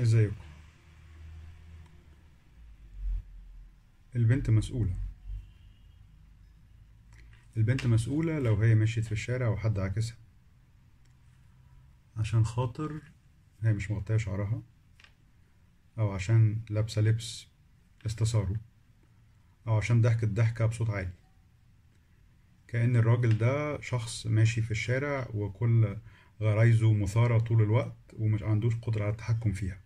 ازيكم البنت مسؤولة البنت مسؤولة لو هي مشيت في الشارع وحد عاكسها عشان خاطر هي مش مغطية شعرها أو عشان لابسة لبس استثاره أو عشان ضحكت ضحكة بصوت عالي كأن الراجل ده شخص ماشي في الشارع وكل غرايزه مثارة طول الوقت ومش عندوش قدرة على التحكم فيها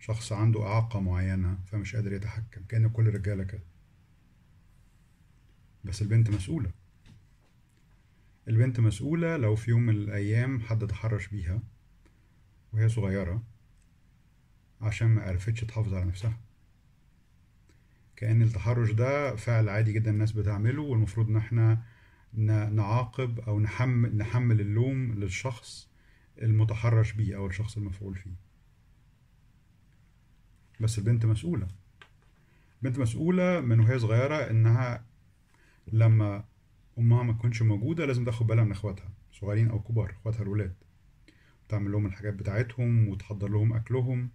شخص عنده إعاقة معينة فمش قادر يتحكم كأن كل الرجالة كده بس البنت مسؤولة البنت مسؤولة لو في يوم من الأيام حد تحرش بيها وهي صغيرة عشان ما عرفتش تحافظ على نفسها كأن التحرش ده فعل عادي جدا الناس بتعمله والمفروض إن احنا نعاقب أو نحمل, نحمل اللوم للشخص المتحرش بيه أو الشخص المفعول فيه بس البنت مسؤولة البنت مسؤولة من وهي صغيرة إنها لما أمها ما تكونش موجودة لازم تاخد بالها من إخواتها صغيرين أو كبار إخواتها الولاد وتعمل لهم الحاجات بتاعتهم وتحضر لهم أكلهم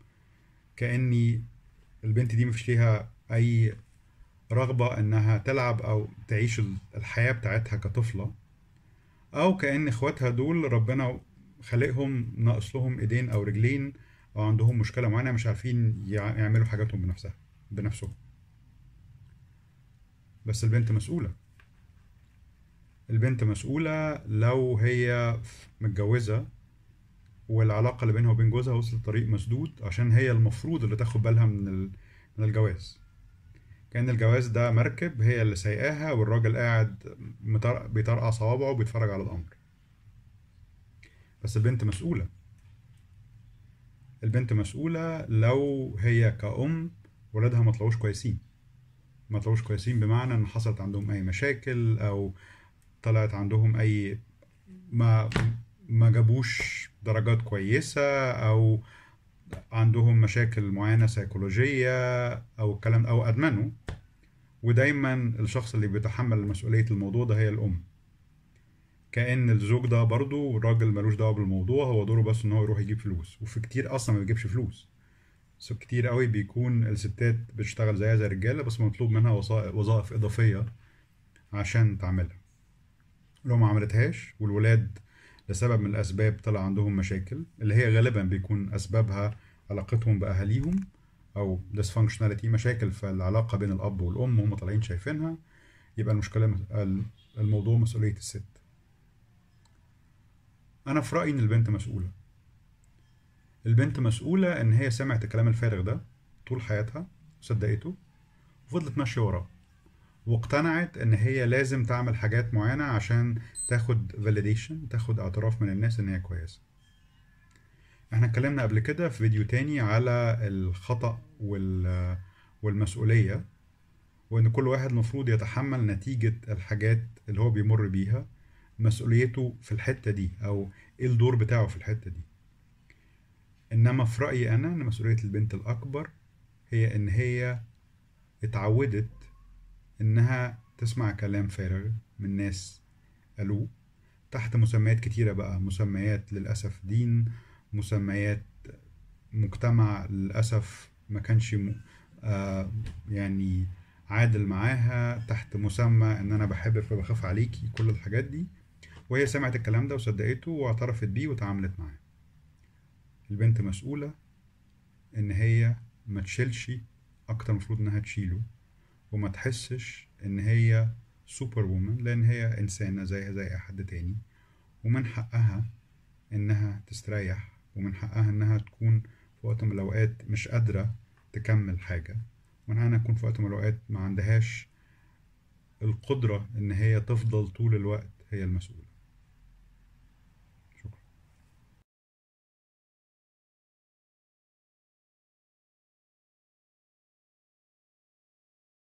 كأني البنت دي مفيش ليها أي رغبة إنها تلعب أو تعيش الحياة بتاعتها كطفلة أو كأن إخواتها دول ربنا خلقهم ناقص لهم إيدين أو رجلين أو عندهم مشكلة معينة مش عارفين يعملوا حاجاتهم بنفسها بنفسهم بس البنت مسؤولة البنت مسؤولة لو هي متجوزة والعلاقة اللي بينها وبين جوزها وصلت طريق مسدود عشان هي المفروض اللي تاخد بالها من من الجواز كأن الجواز ده مركب هي اللي سايقاها والراجل قاعد بيطرقع صوابعه وبيتفرج على الأمر بس البنت مسؤولة البنت مسؤولة لو هي كأم ولادها ما طلعوش كويسين ما طلعوش كويسين بمعنى ان حصلت عندهم اي مشاكل او طلعت عندهم اي ما ما جابوش درجات كويسة او عندهم مشاكل معينة سيكولوجية او الكلام او ادمنوا ودايما الشخص اللي بيتحمل مسؤولية الموضوع ده هي الام كأن الزوج ده برضه الراجل ملوش دعوة بالموضوع هو دوره بس إن هو يروح يجيب فلوس وفي كتير أصلا ما بيجيبش فلوس كتير قوي بيكون الستات بتشتغل زيها زي الرجالة بس مطلوب منها وظائف إضافية عشان تعملها لو ما عملتهاش والولاد لسبب من الأسباب طلع عندهم مشاكل اللي هي غالبا بيكون أسبابها علاقتهم بأهاليهم أو dysfunctionality مشاكل في العلاقة بين الأب والأم هم طالعين شايفينها يبقى المشكلة الموضوع مسؤولية الست انا في رايي ان البنت مسؤوله البنت مسؤوله ان هي سمعت الكلام الفارغ ده طول حياتها وصدقته وفضلت ماشيه وراه واقتنعت ان هي لازم تعمل حاجات معينه عشان تاخد فاليديشن تاخد اعتراف من الناس ان هي كويسه احنا اتكلمنا قبل كده في فيديو تاني على الخطأ والمسؤولية وان كل واحد المفروض يتحمل نتيجة الحاجات اللي هو بيمر بيها مسؤوليته في الحته دي او ايه الدور بتاعه في الحته دي انما في رايي انا ان مسؤوليه البنت الاكبر هي ان هي اتعودت انها تسمع كلام فارغ من ناس قالوه تحت مسميات كتيره بقى مسميات للاسف دين مسميات مجتمع للاسف ما كانش م... آه يعني عادل معاها تحت مسمى ان انا بحبك فبخاف عليكي كل الحاجات دي وهي سمعت الكلام ده وصدقته واعترفت بيه وتعاملت معاه البنت مسؤولة إن هي ما تشيلش أكتر المفروض إنها تشيله وما تحسش إن هي سوبر وومن لأن هي إنسانة زيها زي أي حد تاني ومن حقها إنها تستريح ومن حقها إنها تكون في وقت من الأوقات مش قادرة تكمل حاجة ومن حقها إنها تكون في وقت من الأوقات ما عندهاش القدرة إن هي تفضل طول الوقت هي المسؤولة